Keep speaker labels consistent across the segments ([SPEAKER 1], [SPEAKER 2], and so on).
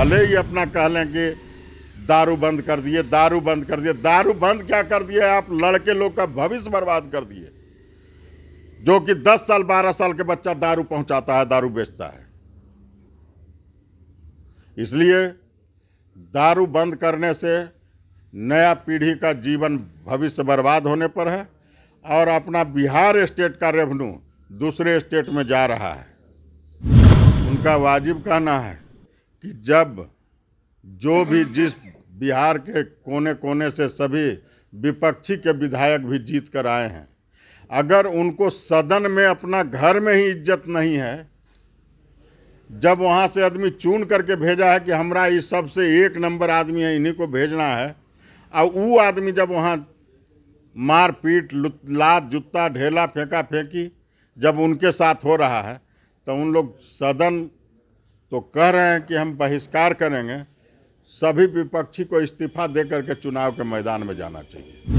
[SPEAKER 1] भले ही अपना कह लें कि दारू बंद कर दिए दारू बंद कर दिए दारू बंद क्या कर दिए आप लड़के लोग का भविष्य बर्बाद कर दिए जो कि 10 साल 12 साल के बच्चा दारू पहुंचाता है दारू बेचता है इसलिए दारू बंद करने से नया पीढ़ी का जीवन भविष्य बर्बाद होने पर है और अपना बिहार स्टेट का रेवेन्यू दूसरे स्टेट में जा रहा है उनका वाजिब कहना है कि जब जो भी जिस बिहार के कोने कोने से सभी विपक्षी के विधायक भी जीत कर आए हैं अगर उनको सदन में अपना घर में ही इज्जत नहीं है जब वहाँ से आदमी चुन करके भेजा है कि हमारा इस सबसे एक नंबर आदमी है इन्हीं को भेजना है और वो आदमी जब वहाँ मार पीट लात जूता ढेला फेंका फेंकी जब उनके साथ हो रहा है तो उन लोग सदन तो कह रहे हैं कि हम बहिष्कार करेंगे सभी विपक्षी को इस्तीफा दे करके चुनाव के मैदान में जाना चाहिए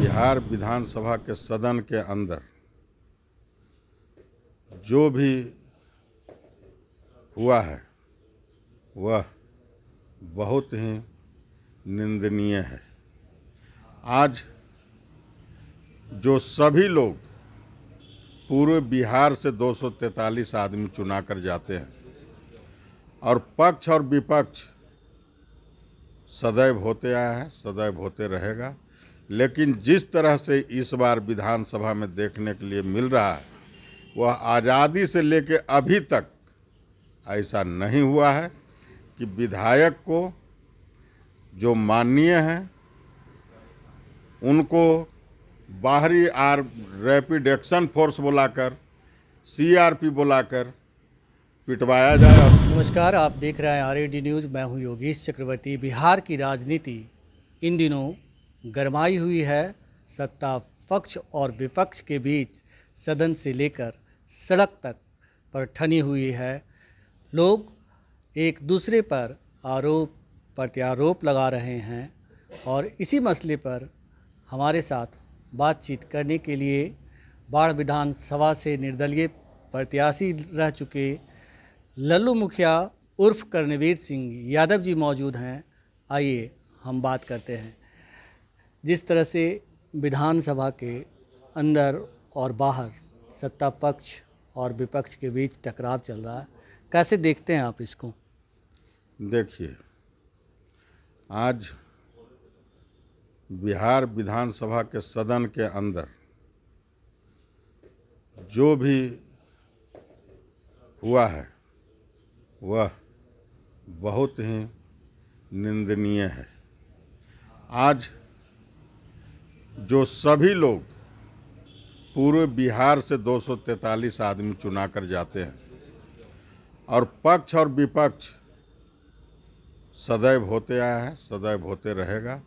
[SPEAKER 1] बिहार विधानसभा के सदन के अंदर जो भी हुआ है वह बहुत ही निंदनीय है आज जो सभी लोग पूरे बिहार से 243 आदमी चुना कर जाते हैं और पक्ष और विपक्ष सदैव होते आया है सदैव होते रहेगा लेकिन जिस तरह से इस बार विधानसभा में देखने के लिए मिल रहा है वह आज़ादी से लेकर अभी तक ऐसा नहीं हुआ है कि विधायक को जो माननीय हैं उनको बाहरी आर रैपिड एक्शन फोर्स बुलाकर सीआरपी बुलाकर पिटवाया जाए और
[SPEAKER 2] नमस्कार आप देख रहे हैं आर डी न्यूज़ मैं हूं योगेश चक्रवर्ती बिहार की राजनीति इन दिनों गरमाई हुई है सत्ता पक्ष और विपक्ष के बीच सदन से लेकर सड़क तक पर ठनी हुई है लोग एक दूसरे पर आरोप प्रत्यारोप लगा रहे हैं और इसी मसले पर हमारे साथ बातचीत करने के लिए बाढ़ विधानसभा से निर्दलीय प्रत्याशी रह चुके लल्लू मुखिया उर्फ कर्णवीर सिंह यादव जी मौजूद हैं आइए हम बात करते हैं जिस तरह से विधानसभा के अंदर और बाहर सत्ता पक्ष और विपक्ष के बीच टकराव चल रहा है कैसे देखते हैं आप इसको
[SPEAKER 1] देखिए आज बिहार विधानसभा के सदन के अंदर जो भी हुआ है वह बहुत ही निंदनीय है आज जो सभी लोग पूरे बिहार से 243 आदमी चुना कर जाते हैं और पक्ष और विपक्ष सदैव होते आया है सदैव होते रहेगा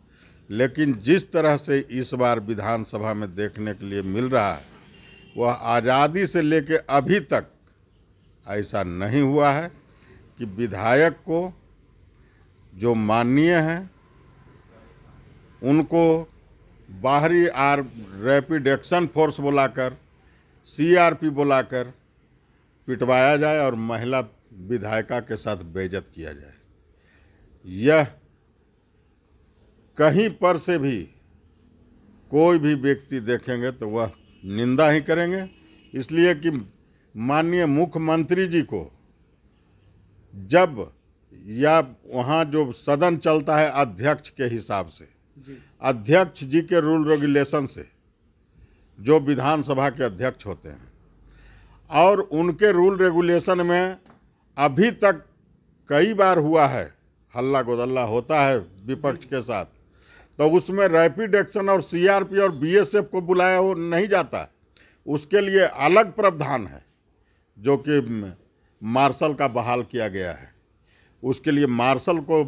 [SPEAKER 1] लेकिन जिस तरह से इस बार विधानसभा में देखने के लिए मिल रहा है वह आज़ादी से लेकर अभी तक ऐसा नहीं हुआ है कि विधायक को जो माननीय हैं उनको बाहरी आर रैपिड एक्शन फोर्स बुलाकर सीआरपी बुलाकर पिटवाया जाए और महिला विधायिका के साथ बेजत किया जाए यह कहीं पर से भी कोई भी व्यक्ति देखेंगे तो वह निंदा ही करेंगे इसलिए कि माननीय मुख्यमंत्री जी को जब या वहाँ जो सदन चलता है अध्यक्ष के हिसाब से अध्यक्ष जी के रूल रेगुलेशन से जो विधानसभा के अध्यक्ष होते हैं और उनके रूल रेगुलेशन में अभी तक कई बार हुआ है हल्ला गोदल्ला होता है विपक्ष के साथ तो उसमें रैपिड एक्शन और सीआरपी और बीएसएफ को बुलाया हो नहीं जाता उसके लिए अलग प्रावधान है जो कि मार्शल का बहाल किया गया है उसके लिए मार्शल को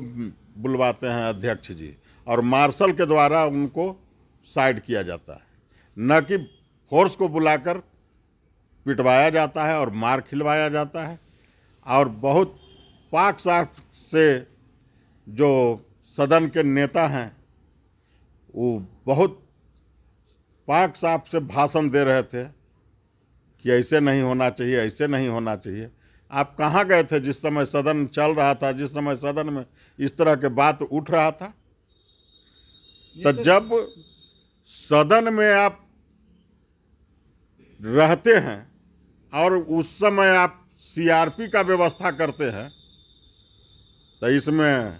[SPEAKER 1] बुलवाते हैं अध्यक्ष जी और मार्शल के द्वारा उनको साइड किया जाता है न कि फोर्स को बुलाकर पिटवाया जाता है और मार खिलवाया जाता है और बहुत पाक साफ से जो सदन के नेता हैं वो बहुत पाक साफ से भाषण दे रहे थे कि ऐसे नहीं होना चाहिए ऐसे नहीं होना चाहिए आप कहाँ गए थे जिस समय सदन चल रहा था जिस समय सदन में इस तरह के बात उठ रहा था तो, तो जब सदन में आप रहते हैं और उस समय आप सीआरपी का व्यवस्था करते हैं तो इसमें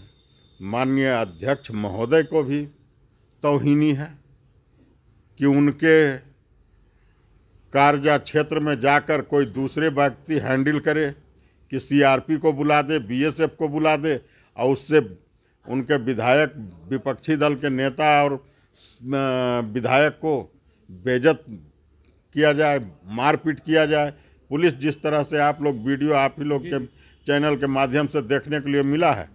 [SPEAKER 1] माननीय अध्यक्ष महोदय को भी तोहिनी है कि उनके कार्य क्षेत्र में जाकर कोई दूसरे व्यक्ति हैंडल करे कि सीआरपी को बुला दे बीएसएफ को बुला दे और उससे उनके विधायक विपक्षी दल के नेता और विधायक को बेजत किया जाए मारपीट किया जाए पुलिस जिस तरह से आप लोग वीडियो आप ही लोग के चैनल के माध्यम से देखने के लिए मिला है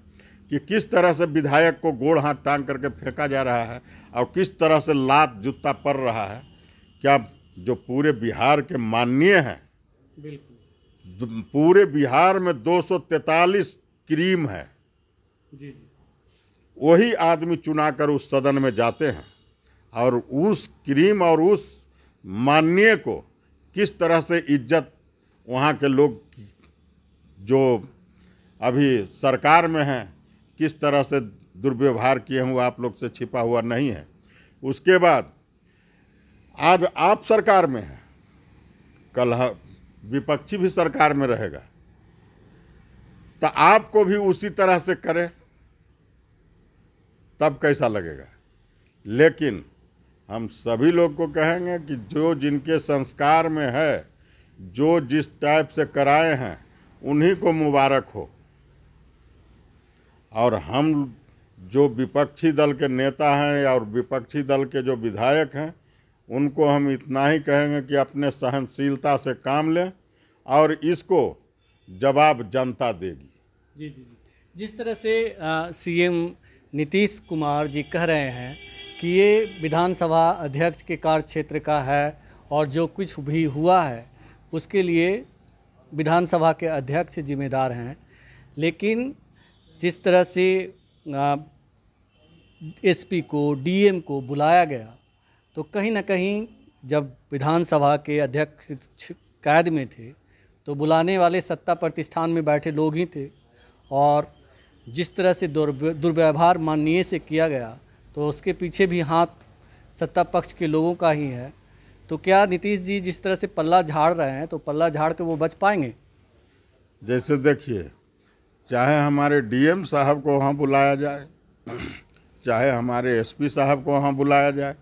[SPEAKER 1] कि किस तरह से विधायक को गोड़ हाथ टांग करके फेंका जा रहा है और किस तरह से लात जूता पड़ रहा है क्या जो पूरे बिहार के माननीय हैं बिल्कुल पूरे बिहार में 243 क्रीम है जी वही आदमी चुनाकर उस सदन में जाते हैं और उस क्रीम और उस माननीय को किस तरह से इज्जत वहाँ के लोग जो अभी सरकार में हैं किस तरह से दुर्व्यवहार किए हुए आप लोग से छिपा हुआ नहीं है उसके बाद आज आप सरकार में हैं कल विपक्षी भी सरकार में रहेगा तो आपको भी उसी तरह से करे तब कैसा लगेगा लेकिन हम सभी लोग को कहेंगे कि जो जिनके संस्कार में है जो जिस टाइप से कराए हैं उन्हीं को मुबारक हो और हम जो विपक्षी दल के नेता हैं और विपक्षी दल के जो विधायक हैं उनको हम इतना ही कहेंगे कि अपने सहनशीलता से काम लें और इसको जवाब जनता देगी
[SPEAKER 2] जी जी जी जिस तरह से सीएम नीतीश कुमार जी कह रहे हैं कि ये विधानसभा अध्यक्ष के कार्य क्षेत्र का है और जो कुछ भी हुआ है उसके लिए विधानसभा के अध्यक्ष जिम्मेदार हैं लेकिन जिस तरह से एसपी को डीएम को बुलाया गया तो कहीं ना कहीं जब विधानसभा के अध्यक्ष कैद में थे तो बुलाने वाले सत्ता प्रतिष्ठान में बैठे लोग ही थे और जिस तरह से दुर्व्यवहार माननीय से किया गया तो उसके पीछे भी हाथ सत्ता पक्ष के लोगों का ही है तो क्या नीतीश जी जिस तरह से पल्ला झाड़ रहे हैं तो पल्ला झाड़ के वो बच पाएंगे
[SPEAKER 1] जैसे देखिए चाहे हमारे डीएम साहब को वहाँ बुलाया जाए चाहे हमारे एसपी साहब को वहाँ बुलाया जाए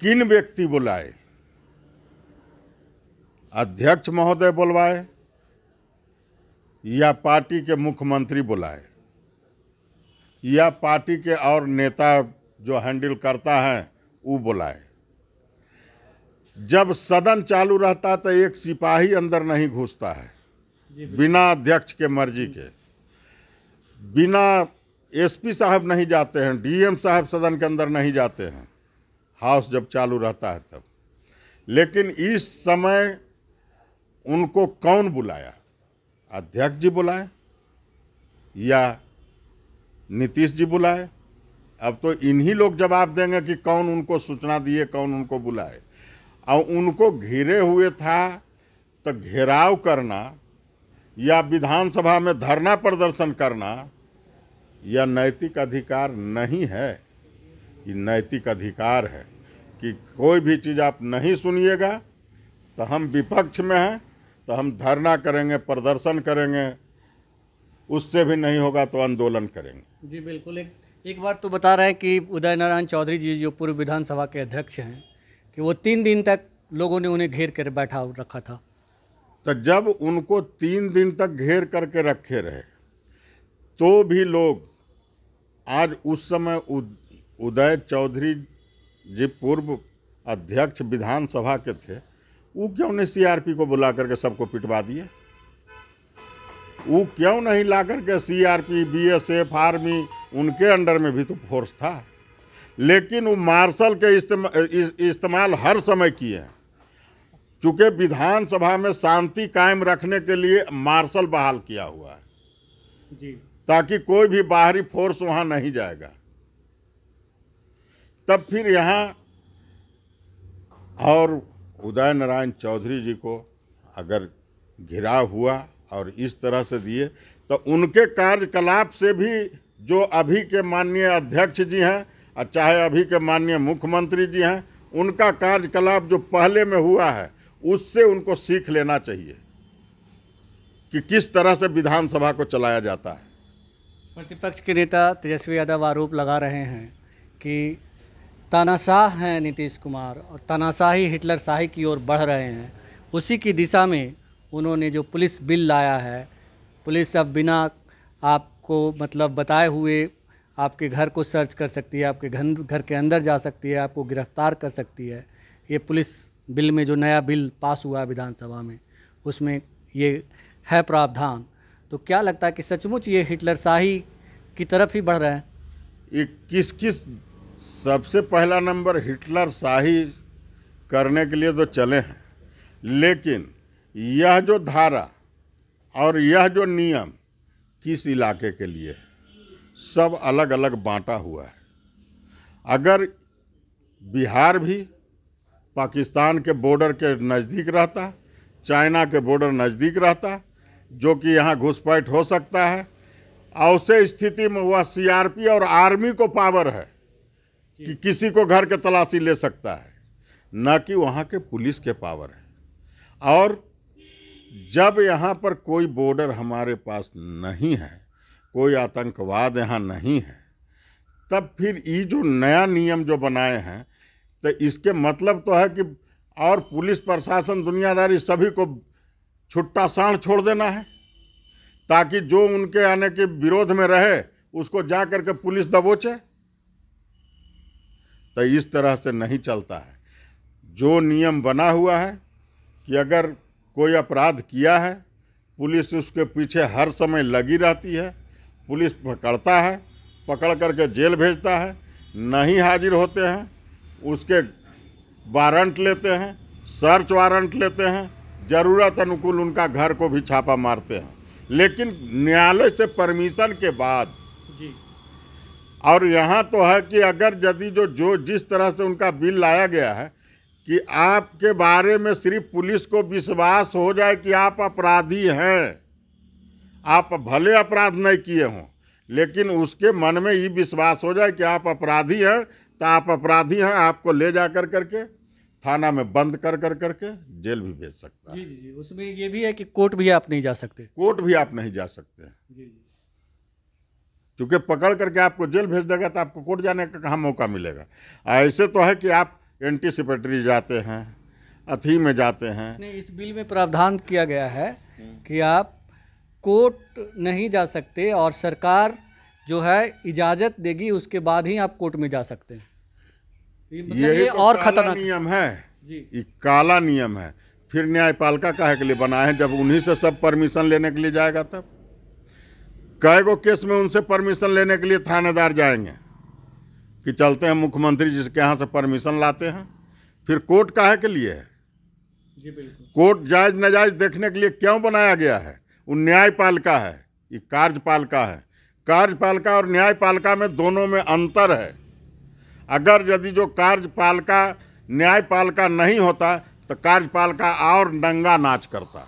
[SPEAKER 1] किन व्यक्ति बुलाए अध्यक्ष महोदय बुलवाए या पार्टी के मुख्यमंत्री बुलाए या पार्टी के और नेता जो हैंडल करता है वो बुलाए जब सदन चालू रहता तो एक सिपाही अंदर नहीं घुसता है बिना अध्यक्ष के मर्जी के बिना एसपी साहब नहीं जाते हैं डीएम साहब सदन के अंदर नहीं जाते हैं हाउस जब चालू रहता है तब लेकिन इस समय उनको कौन बुलाया अध्यक्ष जी बुलाए या नीतीश जी बुलाए अब तो इन्हीं लोग जवाब देंगे कि कौन उनको सूचना दिए कौन उनको बुलाए और उनको घिरे हुए था तो घेराव करना या विधानसभा में धरना प्रदर्शन करना यह नैतिक अधिकार नहीं है ये नैतिक अधिकार है कि कोई भी चीज़ आप नहीं सुनिएगा तो हम विपक्ष में हैं तो हम धरना करेंगे प्रदर्शन करेंगे उससे भी नहीं होगा तो आंदोलन करेंगे
[SPEAKER 2] जी बिल्कुल एक एक बार तो बता रहे हैं कि उदय नारायण चौधरी जी जो पूर्व विधानसभा के अध्यक्ष हैं कि वो तीन दिन तक लोगों ने उन्हें घेर कर बैठा रखा था
[SPEAKER 1] तो जब उनको तीन दिन तक घेर करके रखे रहे तो भी लोग आज उस समय उदय चौधरी जी पूर्व अध्यक्ष विधानसभा के थे वो क्यों नहीं सीआरपी को बुला करके सबको पिटवा दिए वो क्यों नहीं ला करके सीआरपी बीएसएफ आर्मी उनके अंडर में भी तो फोर्स था लेकिन वो मार्शल के इस्तेमाल हर समय किए हैं चूँकि विधानसभा में शांति कायम रखने के लिए मार्शल बहाल किया हुआ है जी ताकि कोई भी बाहरी फोर्स वहाँ नहीं जाएगा तब फिर यहाँ और उदय नारायण चौधरी जी को अगर घिराव हुआ और इस तरह से दिए तो उनके कार्यकलाप से भी जो अभी के माननीय अध्यक्ष जी हैं और चाहे अभी के माननीय मुख्यमंत्री जी हैं उनका कार्यकलाप जो पहले में हुआ है उससे उनको सीख लेना चाहिए कि किस तरह से विधानसभा को चलाया जाता है
[SPEAKER 2] प्रतिपक्ष के नेता तेजस्वी यादव आरोप लगा रहे हैं कि तानाशाह हैं नीतीश कुमार और तानाशाही हिटलर शाही की ओर बढ़ रहे हैं उसी की दिशा में उन्होंने जो पुलिस बिल लाया है पुलिस अब बिना आपको मतलब बताए हुए आपके घर को सर्च कर सकती है आपके घर घर के अंदर जा सकती है आपको गिरफ्तार कर सकती है ये पुलिस बिल में जो नया बिल पास हुआ है विधानसभा में उसमें ये है प्रावधान तो क्या लगता है कि सचमुच ये हिटलर शाही की तरफ ही बढ़ रहे हैं
[SPEAKER 1] ये किस किस सबसे पहला नंबर हिटलर शाही करने के लिए तो चले हैं लेकिन यह जो धारा और यह जो नियम किस इलाके के लिए है सब अलग अलग बांटा हुआ है अगर बिहार भी पाकिस्तान के बॉर्डर के नज़दीक रहता चाइना के बॉर्डर नज़दीक रहता जो कि यहाँ घुसपैठ हो सकता है और उसे स्थिति में वह सीआरपी और आर्मी को पावर है कि किसी को घर के तलाशी ले सकता है न कि वहाँ के पुलिस के पावर है और जब यहाँ पर कोई बॉर्डर हमारे पास नहीं है कोई आतंकवाद यहाँ नहीं है तब फिर ये जो नया नियम जो बनाए हैं तो इसके मतलब तो है कि और पुलिस प्रशासन दुनियादारी सभी को छुट्टा साण छोड़ देना है ताकि जो उनके आने के विरोध में रहे उसको जा करके पुलिस दबोचे तो इस तरह से नहीं चलता है जो नियम बना हुआ है कि अगर कोई अपराध किया है पुलिस उसके पीछे हर समय लगी रहती है पुलिस पकड़ता है पकड़ करके जेल भेजता है नहीं हाजिर होते हैं उसके वारंट लेते हैं सर्च वारंट लेते हैं ज़रूरत अनुकूल उनका घर को भी छापा मारते हैं लेकिन न्यायालय से परमिशन के बाद और यहाँ तो है कि अगर यदि जो जो जिस तरह से उनका बिल लाया गया है कि आपके बारे में सिर्फ पुलिस को विश्वास हो जाए कि आप अपराधी हैं आप भले अपराध नहीं किए हों लेकिन उसके मन में ये विश्वास हो जाए कि आप अपराधी हैं तो आप अपराधी हैं आपको ले जा कर करके थाना में बंद कर कर करके जेल भी भेज सकता है जी जी उसमें ये भी है कि कोर्ट भी आप नहीं जा सकते कोर्ट भी आप नहीं जा सकते जी जी क्योंकि पकड़ करके आपको जेल भेज देगा तो आपको कोर्ट जाने का कहाँ मौका मिलेगा ऐसे तो है कि आप एंटीसिपेटरी जाते हैं अथी में जाते हैं
[SPEAKER 2] नहीं इस बिल में प्रावधान किया गया है कि आप कोर्ट नहीं जा सकते और सरकार जो है इजाज़त देगी उसके बाद ही आप कोर्ट में जा सकते हैं
[SPEAKER 1] ये, ये, तो और खतरनाक नियम है ये काला नियम है फिर न्यायपालिका है के लिए बना है जब उन्हीं से सब परमिशन लेने के लिए जाएगा तब कई गो केस में उनसे परमिशन लेने के लिए थानेदार जाएंगे कि चलते हैं मुख्यमंत्री जिसके यहाँ से परमिशन लाते हैं फिर कोर्ट काहे के लिए है कोर्ट जायज नाजायज देखने के लिए क्यों बनाया गया है वो न्यायपालिका है ये कार्यपालिका है कार्यपालिका और न्यायपालिका में दोनों में अंतर है अगर यदि जो कार्यपालिका न्यायपालिका नहीं होता तो कार्यपालिका और नंगा नाच करता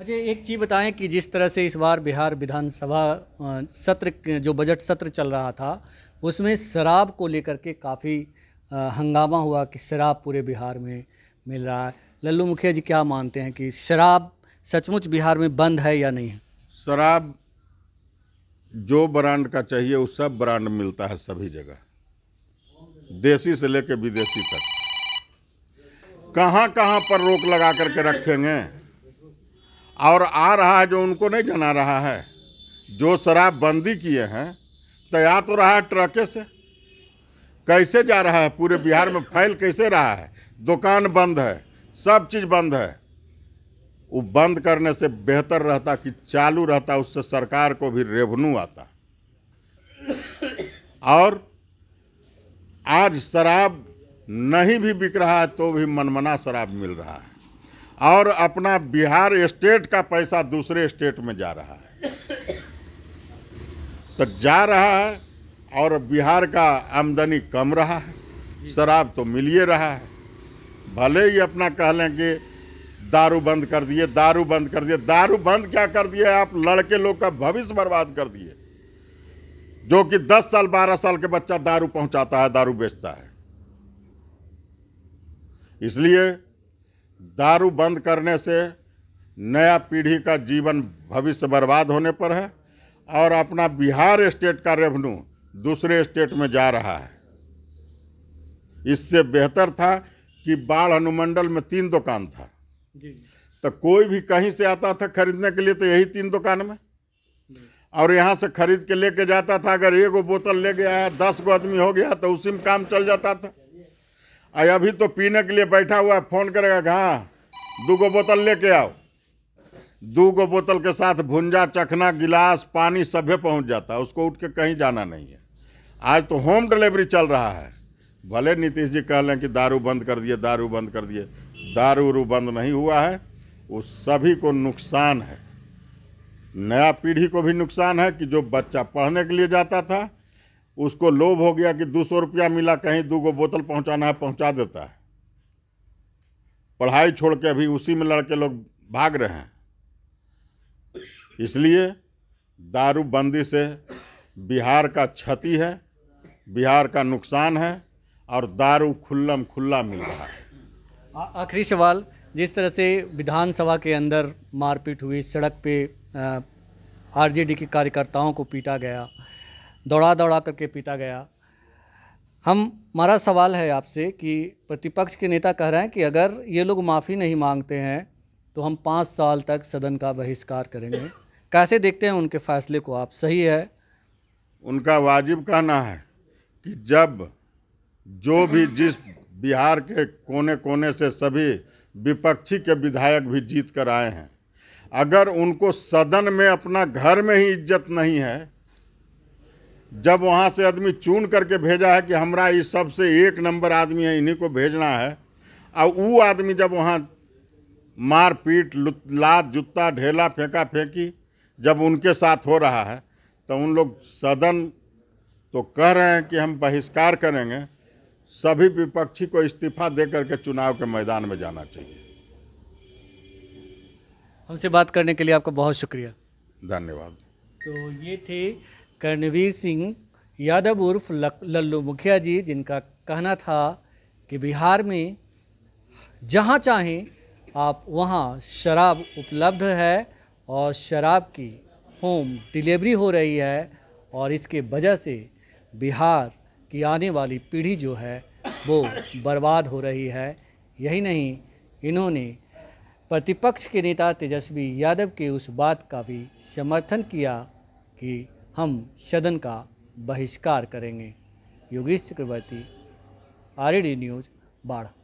[SPEAKER 2] अच्छा एक चीज़ बताएं कि जिस तरह से इस बार बिहार विधानसभा सत्र जो बजट सत्र चल रहा था उसमें शराब को लेकर के काफ़ी हंगामा हुआ कि शराब पूरे बिहार में मिल रहा है लल्लू मुखिया जी क्या मानते हैं कि शराब सचमुच बिहार में बंद है या नहीं है शराब
[SPEAKER 1] जो ब्रांड का चाहिए उस सब ब्रांड मिलता है सभी जगह देसी से लेकर विदेशी तक कहाँ कहाँ पर रोक लगा करके रखेंगे और आ रहा है जो उनको नहीं जना रहा है जो शराब बंदी किए हैं तैयार तो रहा है ट्रके से कैसे जा रहा है पूरे बिहार में फैल कैसे रहा है दुकान बंद है सब चीज़ बंद है वो बंद करने से बेहतर रहता कि चालू रहता उससे सरकार को भी रेवन्यू आता और आज शराब नहीं भी बिक रहा है तो भी मनमना शराब मिल रहा है और अपना बिहार स्टेट का पैसा दूसरे स्टेट में जा रहा है तो जा रहा है और बिहार का आमदनी कम रहा है शराब तो मिल ही रहा है भले ही अपना कह लें कि दारू बंद कर दिए दारू बंद कर दिए दारू बंद क्या कर दिए आप लड़के लोग का भविष्य बर्बाद कर दिए जो कि 10 साल 12 साल के बच्चा दारू पहुंचाता है दारू बेचता है इसलिए दारू बंद करने से नया पीढ़ी का जीवन भविष्य बर्बाद होने पर है और अपना बिहार स्टेट का रेवेन्यू दूसरे स्टेट में जा रहा है इससे बेहतर था कि बाढ़ अनुमंडल में तीन दुकान था तो कोई भी कहीं से आता था खरीदने के लिए तो यही तीन दुकान में और यहाँ से खरीद के लेके जाता था अगर एक बोतल ले गया है दस गो आदमी हो गया तो उसी में काम चल जाता था अरे अभी तो पीने के लिए बैठा हुआ है फोन करेगा कहाँ दो गो बोतल लेके आओ दो गो बोतल के साथ भुंजा चखना गिलास पानी सभे पहुंच जाता है उसको उठ के कहीं जाना नहीं है आज तो होम डिलीवरी चल रहा है भले नीतीश जी कह लें कि दारू बंद कर दिए दारू बंद कर दिए दारू उरू बंद नहीं हुआ है उस सभी को नुकसान है नया पीढ़ी को भी नुकसान है कि जो बच्चा पढ़ने के लिए जाता था उसको लोभ हो गया कि दो सौ रुपया मिला कहीं दो गो बोतल पहुंचाना है पहुंचा देता है पढ़ाई छोड़ के अभी उसी में लड़के लोग भाग रहे हैं इसलिए दारूबंदी से बिहार का क्षति है बिहार का नुकसान है और दारू खुल्लम खुल्ला मिल रहा
[SPEAKER 2] है आखिरी सवाल जिस तरह से विधानसभा के अंदर मारपीट हुई सड़क पे आरजेडी के कार्यकर्ताओं को पीटा गया दौड़ा दौड़ा करके पीटा गया हम हमारा सवाल है आपसे कि प्रतिपक्ष के नेता कह रहे हैं कि अगर ये लोग माफ़ी नहीं मांगते हैं तो हम पाँच साल तक सदन का
[SPEAKER 1] बहिष्कार करेंगे कैसे देखते हैं उनके फैसले को आप सही है उनका वाजिब कहना है कि जब जो भी जिस बिहार के कोने कोने से सभी विपक्षी के विधायक भी जीत कर आए हैं अगर उनको सदन में अपना घर में ही इज्जत नहीं है जब वहाँ से आदमी चुन करके भेजा है कि हमारा इस सबसे एक नंबर आदमी है इन्हीं को भेजना है और वो आदमी जब वहाँ मार पीट लात जूता ढेला फेंका फेंकी जब उनके साथ हो रहा है तो उन लोग सदन तो कह रहे हैं कि हम बहिष्कार करेंगे सभी विपक्षी को इस्तीफा दे करके चुनाव के मैदान में जाना चाहिए
[SPEAKER 2] हमसे बात करने के लिए आपका बहुत शुक्रिया धन्यवाद तो ये थे कर्णवीर सिंह यादव उर्फ लल्लू मुखिया जी जिनका कहना था कि बिहार में जहाँ चाहें आप वहाँ शराब उपलब्ध है और शराब की होम डिलीवरी हो रही है और इसके वजह से बिहार की आने वाली पीढ़ी जो है वो बर्बाद हो रही है यही नहीं इन्होंने प्रतिपक्ष के नेता तेजस्वी यादव के उस बात का भी समर्थन किया कि हम सदन का बहिष्कार करेंगे योगेश चक्रवर्ती आर न्यूज़ बाढ़